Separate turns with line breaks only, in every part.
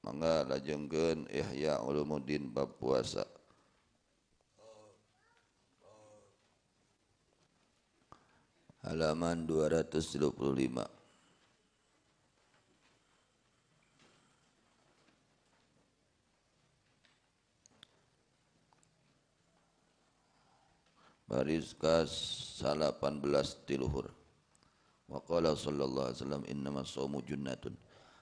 mangga lajengkeun Ihya eh, Ulumuddin bab puasa halaman 225 baris ke 18 tiluhur wa qala sallallahu alaihi wasallam innamas sawmu junnatun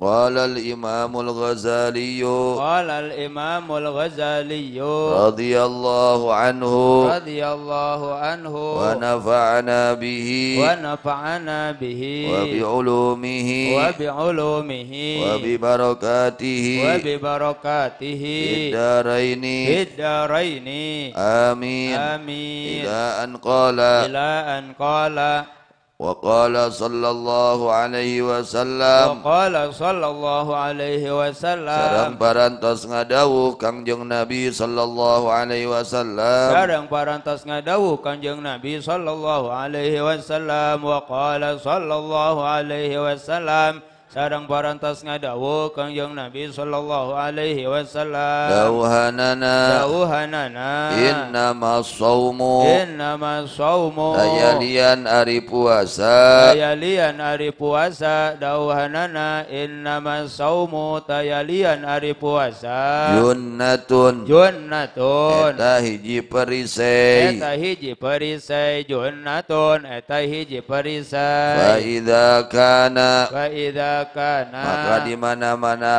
قال الإمام الغزالي
قال الإمام الغزالي رضي
الله عنه
رضي الله عنه
ونفعنا به
ونفعنا به
وبعلومه
وبعلومه
وببركاته وببركاته الدارين الدارين آمين آمين إلى أن قال إلى أن قال وقال صلى الله عليه wasallam
وقال صلى الله عليه wasallam sareng
parantos ngadawuh Kangjeng Nabi sallallahu alaihi wasallam sareng
parantos ngadawuh Kangjeng Nabi sallallahu alaihi wasallam wa qala sallallahu alaihi wasallam sarang parantas ngadawuh Kangjeng Nabi sallallahu alaihi wasallam dawuhanana dauhanana
innama saumu
innama saumu layalian
ari puasa
layalian ari puasa dauhanana innama saumu tayalian ari puasa
junnatun junnatun eta hiji perisai eta
hiji perisai junnatun eta hiji
perisai
fa idza
kana fa idza kana maka di mana-mana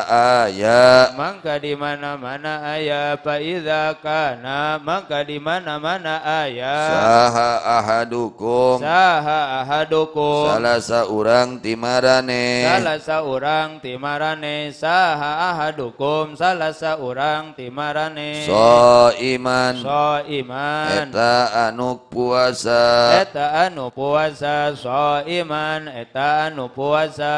ayah maka
di mana-mana ayah fa idza kana maka di mana-mana ayah saha
ahadukum saha ahadukum salah seorang timarane salah
seorang timarane saha ahadukum salah seorang timarane so
iman so
iman
eta anu puasa
eta anu puasa so iman eta anu puasa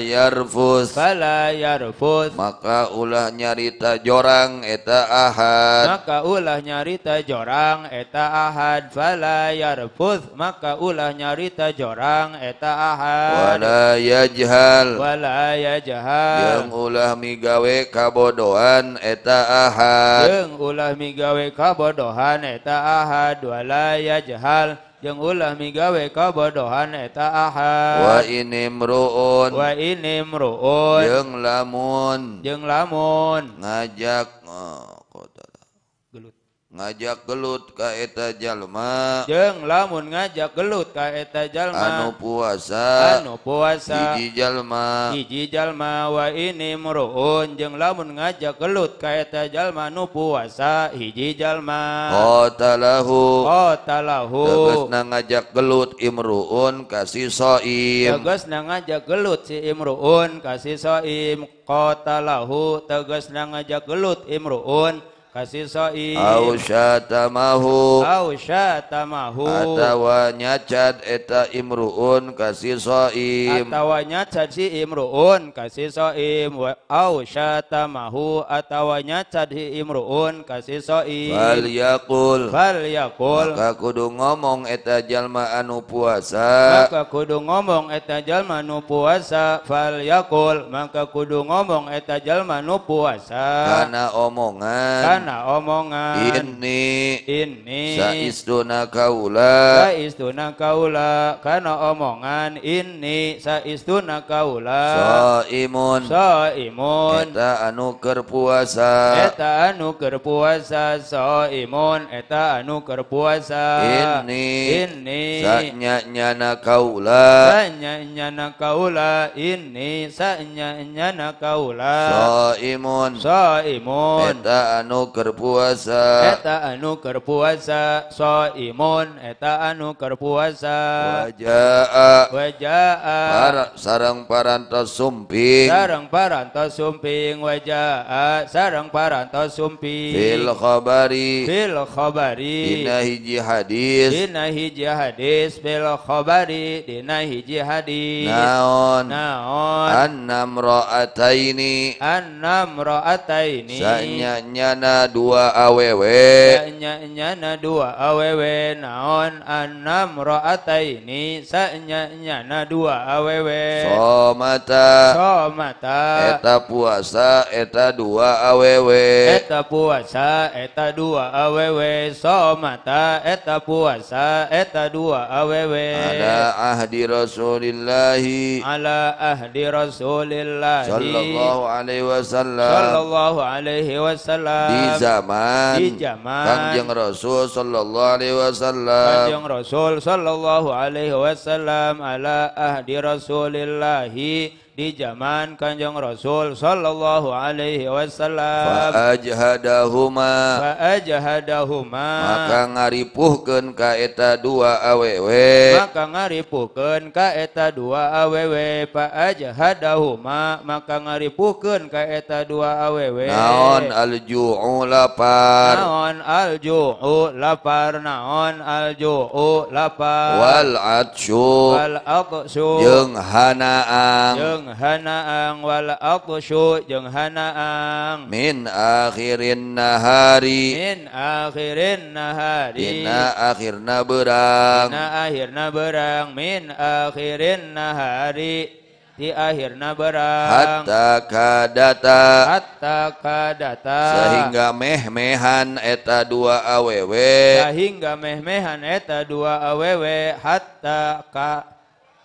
yarfusyarfus maka ulah nyarita jorang eta aad
maka ulah nyarita jorang eta Ahad vayarfus maka ulah nyarita jorang etaaha wahalwala jahat
ulah migwe kabodohan etaaha
ulah migwe kabodohan ettaahaaya jahal, Jng ulah mi gawe kabodohan
ta'aha wa iniun wa ini yang lamun jeng lamun ngajak ngo oh. ngajak gelut kaeta jalma
jeng lamun ngajak gelut kaeta jalma
anu puasa anu puasa hiji jalma hiji jalma wa ini
muruun jeng lamun ngajak gelut kaeta jalma anu puasa hiji jalma
qatalahu qatalahu tegasna ngajak gelut imruun kasih soim
tegasna ngajak gelut si imruun kasih soim qatalahu tegasna ngajak gelut imruun kasisoi au
syatamahu au
syatamahu atawa
nyacat eta imruun kasih soim
atawa nyacat si imruun kasisoim au syatamahu atawa nyacat si imruun kasisoim fal yakul fal yakul maka
kudu ngomong eta jalma anu puasa
maka kudu ngomong eta jalma anu puasa fal yakul maka kudu ngomong eta jalma anu puasa karena omongan Mana omongan? Ini. Ini.
Saistuna kaula.
Saistuna kaula. Karena omongan ini saistuna kaula.
Saimun.
Saimun.
Eta anu keur puasa.
Eta anu keur puasa. Saimun. Eta anu keur puasa. Ini. Ini.
nyana kaula. nyana kaula. Ini nyana kaula. Saimun. Saimun. Eta anu anu puasa eta
anu keur puasa imun eta anu keur puasa
wajaa wajaa para, sarang paranto sumping sarang
paranto sumping wajaa sarang paranto sumping fil
khabari fil khabari dina hiji hadis dina
hiji hadis fil khabari dina hiji hadis naon naon
annam ra'ataini annam
ra'ataini
nyana na dua Sa
nya na dua aww naon sa nya nya na dua aww somata somata eta
puasa eta dua aww eta
puasa eta dua aww somata eta puasa eta dua aww ala
ahdi rasulillahi ala ahdi
rasulillahi
sallallahu alaihi wasallam
sallallahu alaihi wasallam di zaman di zaman Kanjeng
Rasul sallallahu alaihi wasallam Kanjeng
Rasul sallallahu alaihi wasallam ala ahdi Rasulillahi di zaman Kanjeng Rasul sallallahu alaihi wasallam
fa ajhadahuma fa
ajhadahuma maka
ngaripuhkeun ka eta dua awewe maka
ngaripuhkeun ka eta dua awewe fa ajhadahuma maka ngaripuhkeun ka eta dua awewe naon
alju'u lapar
naon alju'u lapar naon alju'u lapar wal atsu wal aqsu jeung hanaang jeung hanaang wal aqsyu jeung hanaang
min akhirin nahari min
akhirin nahari dina
akhirna berang dina
akhirna berang min akhirin nahari di akhirna berang hatta kadata hatta kadata sehingga
meh-mehan eta dua awewe
sehingga meh-mehan eta dua awewe hatta ka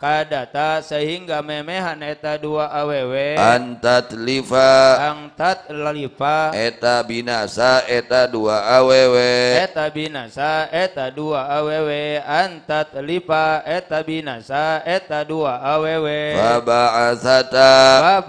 kadata sehingga memehan eta dua awewe
antat lifa
antat lalifa
eta binasa eta dua awewe
eta binasa eta dua awewe antat lifa eta binasa eta dua awewe
baba azata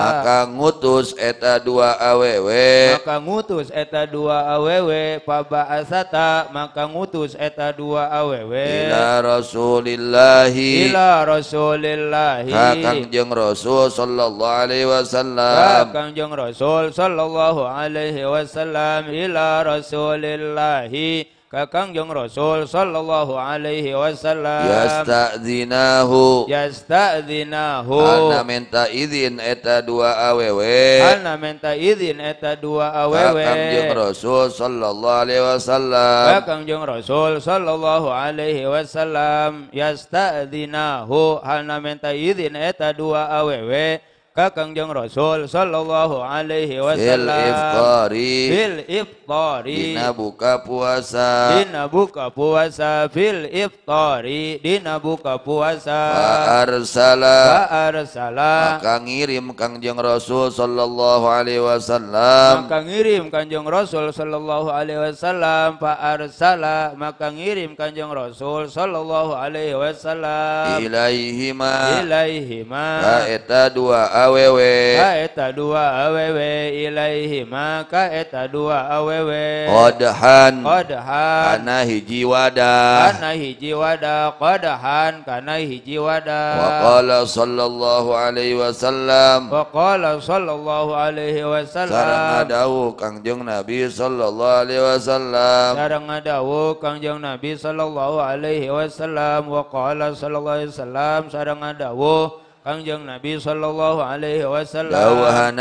maka ngutus eta dua awewe
maka ngutus eta dua awewe azata maka ngutus eta dua awewe ila
rasulillah rasulillahi ila
rasulillahi ka
jeng rasul sallallahu alaihi wasallam
ka jeng rasul sallallahu alaihi wasallam ila rasulillahi akanjung rasul Sallallahu Alaihi wasallam yasta
zinahu yasta
zinahua
idin eta dua aweweamenta
i eta dua awewe
rasul Saallahaihi Wasallamjung
rasul Sallallahu Alaihi Wasallam yasta zinahu annamenamenta idin eta dua awewe, ka kanjeng Rasul sallallahu alaihi wasallam fil iftari fil iftari dina
buka puasa
dina buka puasa fil iftari dina buka puasa wa
arsala wa arsala maka ngirim kanjeng Rasul sallallahu alaihi wasallam
maka ngirim Kanjeng Rasul sallallahu alaihi wasallam fa arsala maka ngirim Kanjeng Rasul sallallahu alaihi wasallam
ilaihima ilaihima ka eta dua awewe ka
eta dua awewe ilaihi maka eta dua awewe qadhan qadhan
kana hiji wada
kana hiji wada qadhan kana hiji wada wa qala
sallallahu alaihi wasallam wa
qala sallallahu alaihi wasallam sareng
adawu kangjeng nabi sallallahu alaihi wasallam sareng
adawu kangjeng nabi sallallahu alaihi wasallam wa qala sallallahu alaihi wasallam sareng adawu. Anjungng Nabi Shallallahu Alaihi Wasalallah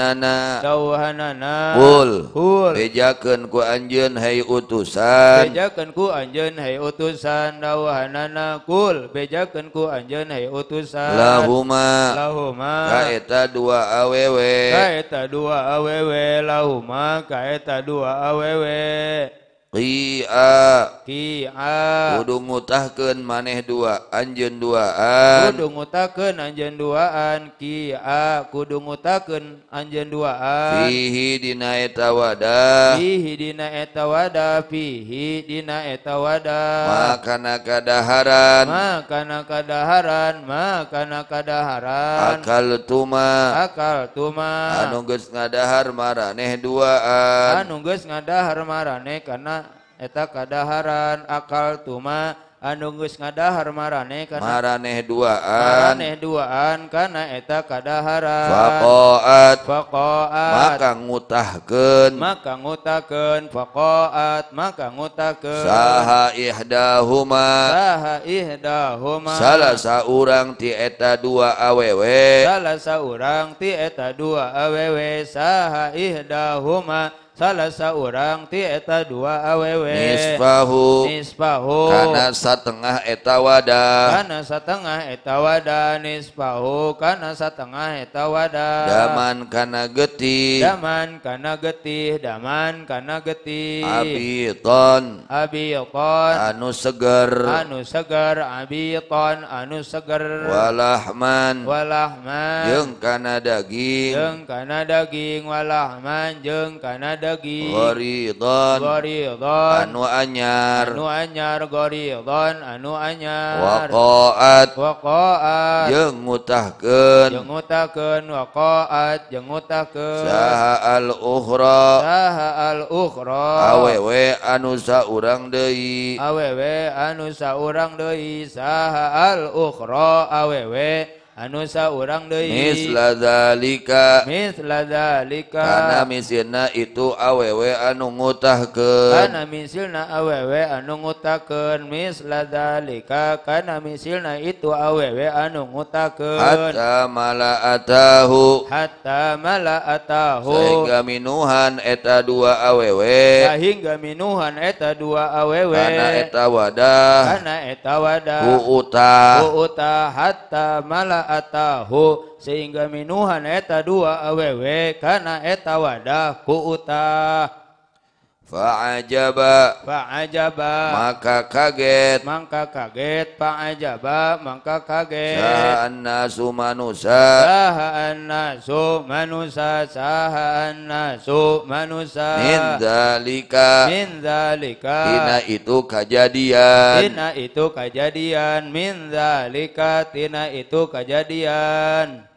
bejakan ku anjun hai utusankan
ku an hai utusan nahanaanakul bejakan ku anjun Hai utusan lauma kaeta dua aww kaeta dua aww lauma kaeta dua awew
hi Ki kudu muahken maneh dua Anje 2a
muken Anje 2an Ki akudu muken Anjen 2a
hihidinatawa wadah
hihitawa wada fihidinaeta wadah makan
kadaharan kedaharan
makan kadah akal tuma akal tuma an
nugus ngadahar ma aneh 2a an
nugus ngadahar mareh kanan eta kadaharan akal tuma anunggus ngadahar marane kan araeh 2an aneh duaan karena eta kadahram pokoat pokoat maka
nguken
maka ngutakken pokoat maka ngutak sahdah uma salah
sah dieeta dua aww salah
seorang tieta dua aww sahdah uma kita salah seorang ti eta dua awewe nisfahu nisfahu karena
setengah eta wadah karena
setengah eta wadah nisfahu karena setengah eta wadah daman
karena getih
daman karena getih daman karena getih
abiton abiton anu segar
anu segar abiton anu segar
walahman walahman jeng karena daging jeng
karena daging walahman jeng karena lagi go ridhoar
nuar goho
anuaratkoa
yangmutahkenken
wakoat jenguah
kealuhro
aluhro awewek
an sa urang Dei
awewek an sa urang Dei sah aluhro awewek an anisa u
Delazalikazalika misilna itu awewe anu ngutah ke
misilna awewe anu ngutakken mislazalika karena misilna itu awewe anu ngutak ke mala atau hatta mala atauga
minuuhan eta dua aww
hingga minuhan eta dua awWeta wadah anaketa
wadahutauta
hatta malaah ataho sehingga minuhan eta dua aww karena eta wadah kuuta. Fa'ajaba Fa'ajaba
Maka kaget Maka
kaget Fa'ajaba Maka kaget Sahan
nasu manusia
Sahan nasu manusia Sahan nasu manusia Min
dalika
Min dalika Tina
itu kejadian
Tina itu kejadian Min dalika Tina itu kejadian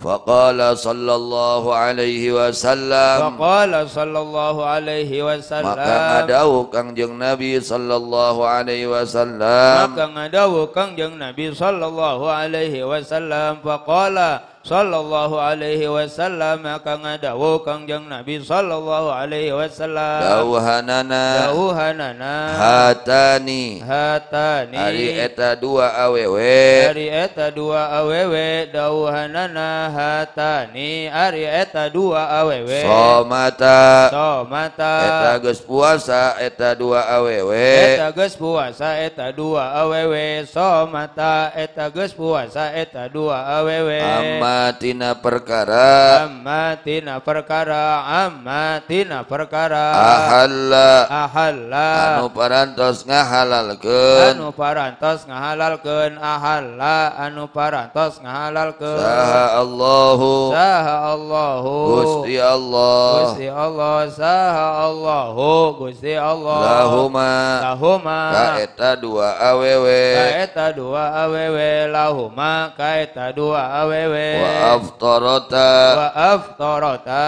فقال صلى الله عليه wasallam
Faqala sallallahu alaihi wasallam Maka ngadau
Kangjeng Nabi sallallahu alaihi wasallam
Maka ngadau Kangjeng Nabi sallallahu alaihi wasallam Faqala sallallahu alaihi wasallam kang dawuh Kangjeng Nabi sallallahu alaihi wasallam dawuhanana dawuhanana
hatani hatani ari eta dua awewe ari
eta dua awewe dawuhanana hatani ari eta dua awewe somata somata eta
geus puasa eta dua awewe eta
geus puasa eta dua awewe somata eta geus puasa eta dua awewe Amma
Amatina perkara
amatina perkara amatina perkara ahalla ahalla anu
parantos ngahalalkeun
anu parantos ngahalalkeun ahalla anu parantos ngahalalkeun saha
Allahu
saha Allahu Gusti Allah Gusti Allah saha Allahu Gusti Allah lahuma
lahuma kaeta dua awewe kaeta
dua awewe lahuma kaeta dua awewe wa eh.
aftarata wa
aftarata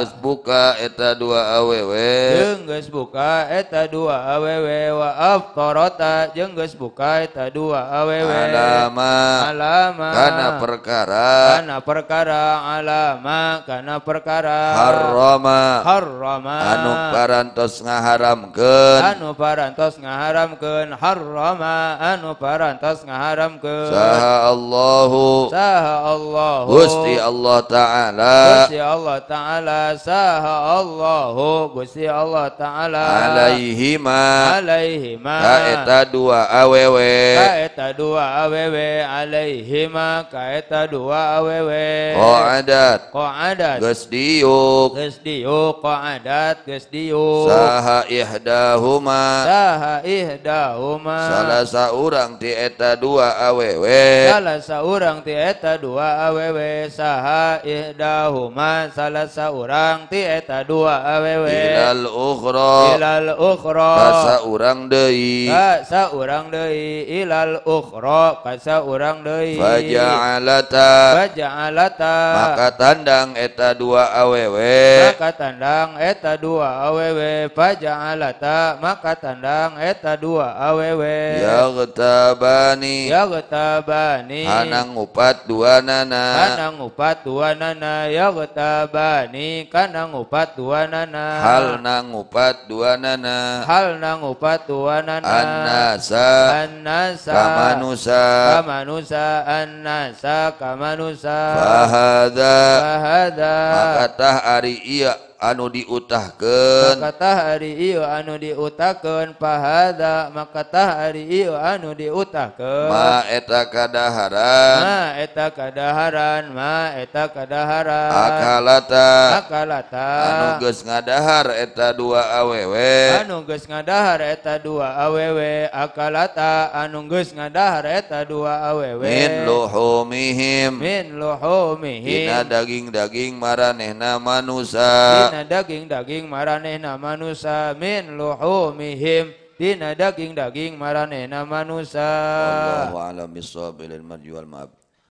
geus
buka eta dua awewe jeung
geus buka eta dua awewe wa aftarata jeung geus buka eta dua awewe alama alama kana perkara kana perkara alama kana perkara harrama harrama anu
parantos ngaharamkeun anu parantos ngaharamkeun harrama anu parantos ngaharamkeun saha Allahu saha Allah Allah Gusti Allah Ta'ala
Gusti Allah Ta'ala saha Allahu Gusti Allah Ta'ala alaihima alaihima kaeta dua awewe kaeta dua awewe alaihima kaeta dua awewe ko adat ko adat
geus diuk
geus diuk ko adat geus diuk saha
ihdahuma saha
ihdahuma salah
saurang ti eta dua awewe salah
saurang ti eta dua awewe awewe saha ihdahuma salah seorang ti eta dua awewe ilal
ukhra
ilal ukhra kasa
urang deui
kasa urang deui ilal ukhra kasa urang deui faja'alata faja'alata maka
tandang eta dua awewe maka
tandang eta dua awewe faja'alata maka tandang eta dua awewe ya
yagtabani anang upat dua nana
ngupat dua nana, ya duanana Karena ngupat dua nana. hal
nang ngupat dua
nana. hal nang dua nana anasa Anasa,
kamanusa
kamanusa anasa kamanusa
fahada
fahada makatah
ari iya anu diutahkan
katahari Iiyo anu diutaakan pahaza maka tahari I anu diutah keeta
kadahara
eta kadaharan maeta kadahara akalta akalta angus ngadahar eta dua aww angus ngadahar eta dua aww akalta anunggus ngadahar eta dua
aww lohomihim Min lohomihim daging daging marehna manuza Dina daging-daging maranehna
manusia min luhumihim Dina daging-daging maranehna manusia Allahu
a'lam bissawab ilal wal ma'ab